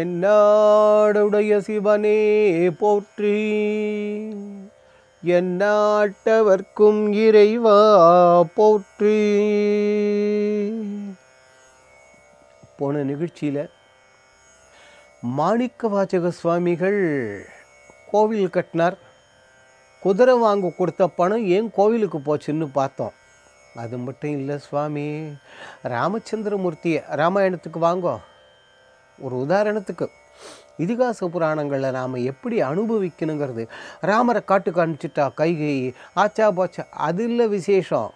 என்னாடுடைய சிவனே போற்றி என்னாட்டவர்க்கும் இறைவா போற்றி போன நிகழ்ச்சியில் மாணிக்க வாச்சக சுவாமிகள் கோவில் கட்டினார் குதிரை வாங்க கொடுத்த பணம் ஏன் கோவிலுக்கு போச்சுன்னு பார்த்தோம் அது மட்டும் இல்லை சுவாமி ராமச்சந்திரமூர்த்தியை ராமாயணத்துக்கு வாங்கோ ஒரு உதாரணத்துக்கு இதிகாச புராணங்களில் நாம் எப்படி அனுபவிக்கணுங்கிறது ராமரை காட்டுக்கு அனுப்பிச்சிட்டா கைகை ஆச்சா பாச்சா அது இல்லை விசேஷம்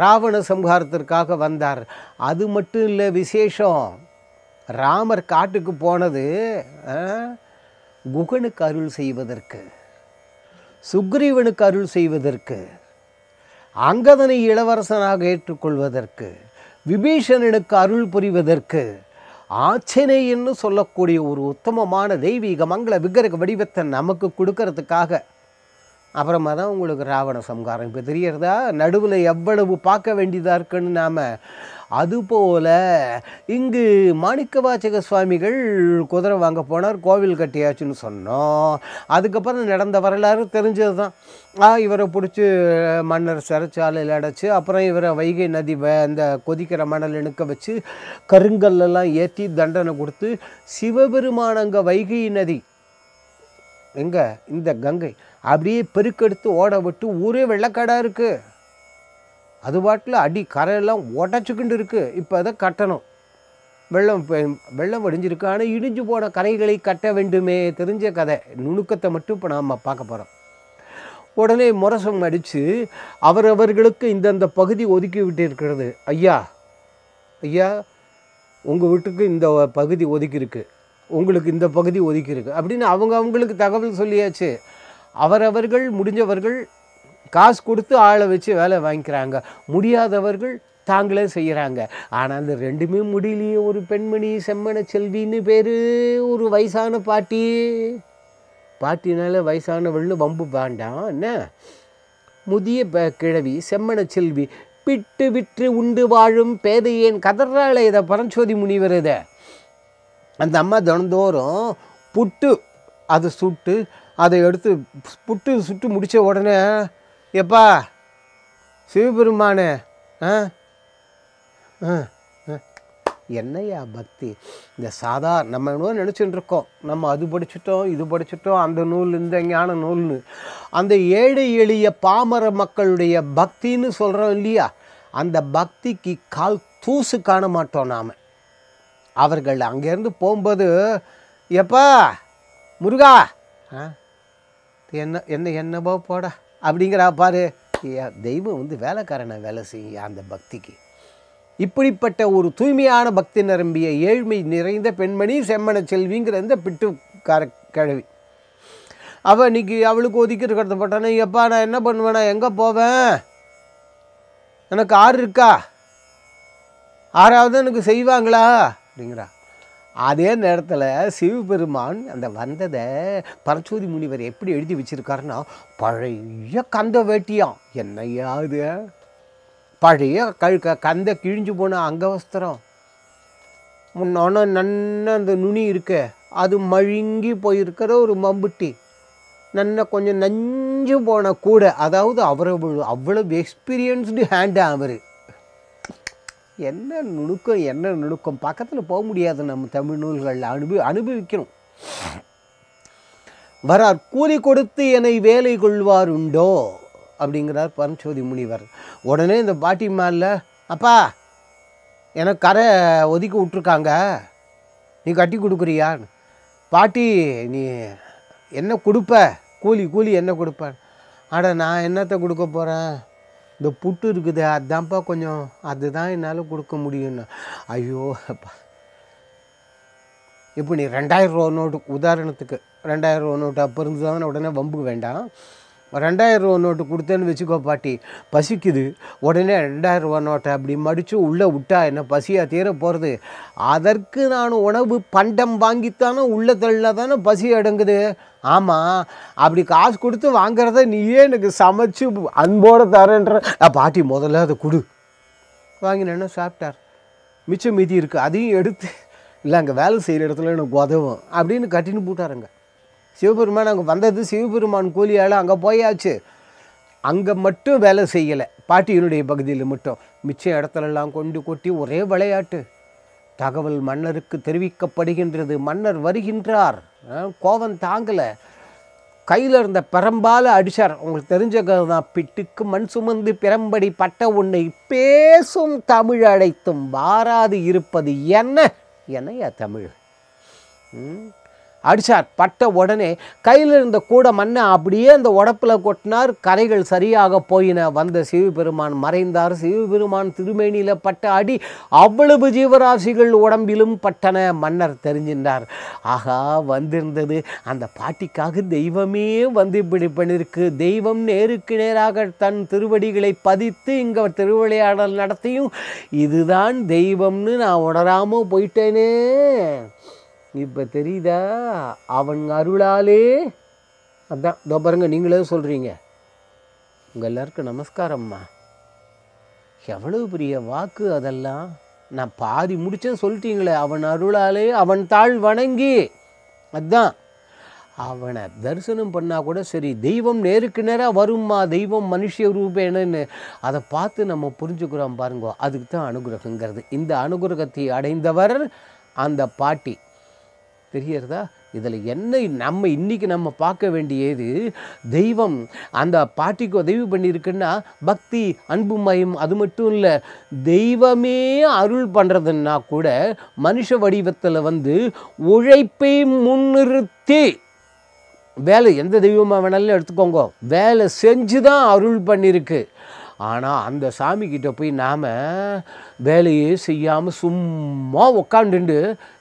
ராவண சம்ஹாரத்திற்காக வந்தார் அது மட்டும் இல்லை விசேஷம் ராமர் காட்டுக்கு போனது குகனுக்கு அருள் செய்வதற்கு சுக்ரீவனுக்கு அருள் செய்வதற்கு அங்கதனை இளவரசனாக ஏற்றுக்கொள்வதற்கு விபீஷணனுக்கு அருள் புரிவதற்கு ஆச்சனேயின்னு சொல்லக்கூடிய ஒரு உத்தமமான தெய்வீக மங்கள விக்கிரக வடிவத்தை நமக்கு கொடுக்கறதுக்காக அப்புறமா தான் உங்களுக்கு ராவண சம்காரம் இப்போ தெரியறதா நடுவில் எவ்வளவு பார்க்க வேண்டியதாக இருக்குன்னு நாம் அதுபோல் இங்கு மாணிக்கவாச்சக சுவாமிகள் குதிரை வாங்க போனார் கோவில் கட்டியாச்சுன்னு சொன்னோம் அதுக்கப்புறம் நடந்த வரலாறு தெரிஞ்சது தான் இவரை பிடிச்சி மன்னர் சிறைச்சாலையில் அடைச்சி அப்புறம் இவரை வைகை நதி அந்த கொதிக்கிற மணல் இணுக்க வச்சு கருங்கல்லாம் ஏற்றி தண்டனை கொடுத்து சிவபெருமானங்க வைகை நதி எங்கே இந்த கங்கை அப்படியே பெருக்கெடுத்து ஓட விட்டு ஒரே வெள்ளக்காடாக இருக்குது அது பாட்டில் அடி கரையெல்லாம் உடச்சிக்கிண்டு இருக்குது இப்போ அதை கட்டணும் வெள்ளம் வெள்ளம் வடிஞ்சிருக்கு ஆனால் இடிஞ்சு போன கரைகளை கட்ட வேண்டுமே தெரிஞ்ச கதை நுணுக்கத்தை மட்டும் இப்போ நாம் பார்க்க போகிறோம் உடனே முரசம் அடித்து அவரவர்களுக்கு இந்தந்த பகுதி ஒதுக்கி விட்டு இருக்கிறது ஐயா ஐயா உங்கள் வீட்டுக்கு இந்த பகுதி ஒதுக்கி உங்களுக்கு இந்த பகுதி ஒதுக்கி அப்படின்னு அவங்க அவங்களுக்கு தகவல் சொல்லியாச்சு அவரவர்கள் முடிஞ்சவர்கள் காசு கொடுத்து ஆளை வச்சு வேலை வாங்கிக்கிறாங்க முடியாதவர்கள் தாங்களே செய்கிறாங்க ஆனால் அந்த ரெண்டுமே முடியலையே ஒரு பெண்மணி செம்மண செல்வின்னு பேர் ஒரு வயசான பாட்டி பாட்டினால வயசானவள்னு வம்பு வேண்டாம் என்ன முதிய கிழவி செம்மண செல்வி பிட்டு விற்று உண்டு வாழும் பேதையேன் கதறாளே இதை பரஞ்சோதி முனிவர் இதை அந்த அம்மா தினந்தோறும் புட்டு அதை சுட்டு அதை எடுத்து புட்டு சுட்டு முடித்த உடனே எப்பா சிவபெருமான ஆ ஆ என்னையா பக்தி இந்த சாதா நம்ம நூல் நினச்சிட்டு இருக்கோம் நம்ம அது படிச்சுட்டோம் இது படிச்சுட்டோம் அந்த நூல் இந்த ஞான நூல்னு அந்த ஏழை எளிய பாமர மக்களுடைய பக்தின்னு சொல்கிறோம் இல்லையா அந்த பக்திக்கு கால் தூசு காண மாட்டோம் நாம் அவர்கள் அங்கேருந்து போகும்போது எப்பா முருகா ஆ என்ன என்ன என்னவோ போடா அப்படிங்கிறா பாரு தெய்வம் வந்து வேலைக்காரனை வேலை செய்ய அந்த பக்திக்கு இப்படிப்பட்ட ஒரு தூய்மையான பக்தி நிரம்பிய ஏழ்மை நிறைந்த பெண்மணி செம்மன செல்விங்கிற இந்த பிட்டுக்கார கிழவி அவள் இன்னைக்கு அவளுக்கு ஒதுக்கிட்டு கடத்த போட்டானே எப்பா நான் என்ன பண்ணுவேன் எங்கே போவேன் எனக்கு ஆறு இருக்கா ஆறாவது எனக்கு செய்வாங்களா அப்படிங்கிறா அதே நேரத்தில் சிவபெருமான் அந்த வந்ததை பரச்சோதி முனிவர் எப்படி எழுதி வச்சுருக்காருன்னா பழைய கந்த வேட்டியாம் என்னையா அது பழைய கழுக்க கந்த கிழிஞ்சு போன அங்கவஸ்திரம் முன்னோன்னு நன்ன அந்த நுனி இருக்க அது மழுங்கி போயிருக்கிற ஒரு மம்புட்டி நன்ன கொஞ்சம் நஞ்சு போன கூட அதாவது அவரை அவ்வளவு எக்ஸ்பீரியன்ஸ்டு ஹேண்டு அவர் என்ன நுணுக்கம் என்ன நுணுக்கம் பக்கத்தில் போக முடியாது நம்ம தமிழ் நூல்களில் அனுபவி அனுபவிக்கணும் வரார் கூலி கொடுத்து என்னை வேலை கொள்வார் உண்டோ அப்படிங்கிறார் பரஞ்சோதி முனிவர் உடனே இந்த பாட்டி மேலில் அப்பா எனக்கு கரை ஒதுக்கி விட்ருக்காங்க நீ கட்டி கொடுக்குறியா பாட்டி நீ என்ன கொடுப்ப கூலி கூலி என்ன கொடுப்பேன் ஆட நான் என்னத்தை கொடுக்க போகிறேன் இந்த புட்டு இருக்குது அதுதான்ப்பா கொஞ்சம் அதுதான் என்னால் கொடுக்க முடியும்னா ஐயோ அப்பா இப்போ நீ ரெண்டாயிரம் ரூபா நோட்டு உதாரணத்துக்கு ரெண்டாயிரம் ரூபா நோட்டு அப்போ இருந்து தான் உடனே வம்புக்கு வேண்டாம் ரெண்டாயிரம் ரூபா நோட்டு கொடுத்தேன்னு வச்சுக்கோ பாட்டி பசிக்குது உடனே ரெண்டாயிரம் ரூபா நோட்டை அப்படி மடித்து உள்ளே விட்டா என்ன பசியாக தீர போகிறது அதற்கு நான் உணவு பண்டம் வாங்கித்தானே உள்ளே தள்ளினா தானே பசி அடங்குது ஆமாம் அப்படி காசு கொடுத்து வாங்குறத நீயே எனக்கு சமைச்சு அன்போடு தரேன்ற நான் பாட்டி முதல்ல அதை கொடு வாங்கினேன்னா சாப்பிட்டார் மிச்சம் மீதி இருக்குது அதையும் எடுத்து இல்லை அங்கே வேலை செய்கிற இடத்துல எனக்கு உதவும் அப்படின்னு கட்டின்னு போட்டாருங்க சிவபெருமான் அங்கே வந்தது சிவபெருமான் கூலியால் அங்கே போயாச்சு அங்கே மட்டும் வேலை செய்யலை பாட்டியினுடைய பகுதியில் மட்டும் மிச்ச இடத்துலலாம் கொண்டு கொட்டி ஒரே விளையாட்டு தகவல் மன்னருக்கு தெரிவிக்கப்படுகின்றது மன்னர் வருகின்றார் கோவம் தாங்கலை கையில் இருந்த பெரம்பால அடிச்சார் உங்களுக்கு தெரிஞ்ச தான் பிட்டுக்கு மண் சுமந்து பிறம்படி பட்ட உன்னை பேசும் தமிழ் அழைத்தும் வாராது இருப்பது என்ன என்னையா தமிழ் அடித்தார் பட்ட உடனே கையில் இருந்த கூட மண்ணை அப்படியே அந்த உடப்பில் கொட்டினார் கரைகள் சரியாக போயின வந்த சிவபெருமான் மறைந்தார் சிவபெருமான் திருமேனியில் பட்ட அடி அவ்வளவு ஜீவராசிகள் உடம்பிலும் பட்டன மன்னர் தெரிஞ்சின்றார் ஆகா வந்திருந்தது அந்த பாட்டிக்காக தெய்வமே வந்து இப்படி பண்ணியிருக்கு தெய்வம் நேருக்கு நேராக தன் திருவடிகளை பதித்து இங்கே திருவிளையாடல் நடத்தியும் இதுதான் தெய்வம்னு நான் உணராமல் போயிட்டேனே இப்போ தெரியுதா அவன் அருளாலே அதான் இதோ பாருங்க நீங்களே சொல்கிறீங்க உங்கள் எல்லாருக்கும் நமஸ்காரம்மா எவ்வளவு பெரிய வாக்கு அதெல்லாம் நான் பாதி முடிச்சேன்னு சொல்லிட்டீங்களே அவன் அருளாலே அவன் தாழ் வணங்கி அதுதான் அவனை தரிசனம் பண்ணால் கூட சரி தெய்வம் நேருக்கு நேராக வரும்மா தெய்வம் மனுஷ என்னன்னு அதை பார்த்து நம்ம புரிஞ்சுக்கிறோம் பாருங்க அதுக்கு தான் அனுகிரகங்கிறது இந்த அனுகிரகத்தை அடைந்தவர் அந்த பாட்டி தெரிகிறதா இதில் என்ன நம்ம இன்றைக்கி நம்ம பார்க்க வேண்டியது தெய்வம் அந்த பாட்டிக்கு உதவி பண்ணியிருக்குன்னா பக்தி அன்பு மயம் அது மட்டும் இல்லை தெய்வமே அருள் பண்ணுறதுன்னா கூட மனுஷ வடிவத்தில் வந்து உழைப்பை முன்னிறுத்தி வேலை எந்த தெய்வமாக வேணாலும் எடுத்துக்கோங்க வேலை செஞ்சு தான் அருள் பண்ணியிருக்கு ஆனால் அந்த சாமிக்கிட்ட போய் நாம் வேலையே செய்யாமல் சும்மா உக்காண்டுண்டு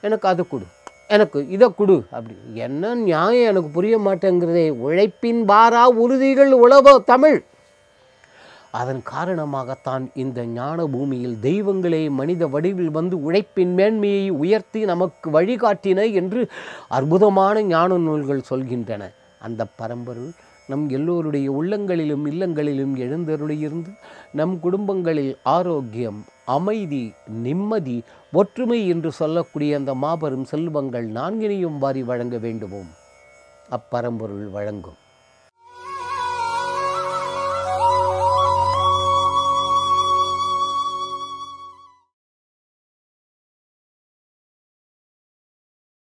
எனக்கு அதை கொடு எனக்கு இதை கொடு அப்படி என்ன நியாயம் எனக்கு புரிய மாட்டேங்கிறதே உழைப்பின் பாரா உறுதிகள் உழவோ தமிழ் அதன் காரணமாகத்தான் இந்த ஞான பூமியில் தெய்வங்களே மனித வடிவில் வந்து உழைப்பின் மேன்மையை உயர்த்தி நமக்கு வழிகாட்டின என்று அற்புதமான ஞான நூல்கள் சொல்கின்றன அந்த பரம்பொருள் நம் எல்லோருடைய உள்ளங்களிலும் இல்லங்களிலும் எழுந்தருளியிருந்து நம் குடும்பங்களில் ஆரோக்கியம் அமைதி நிம்மதி ஒற்றுமை என்று சொல்லக்கூடிய அந்த மாபெரும் செல்வங்கள் நான்கினையும் வாரி வழங்க வேண்டுமோம் அப்பரம்பொருள் வழங்கும்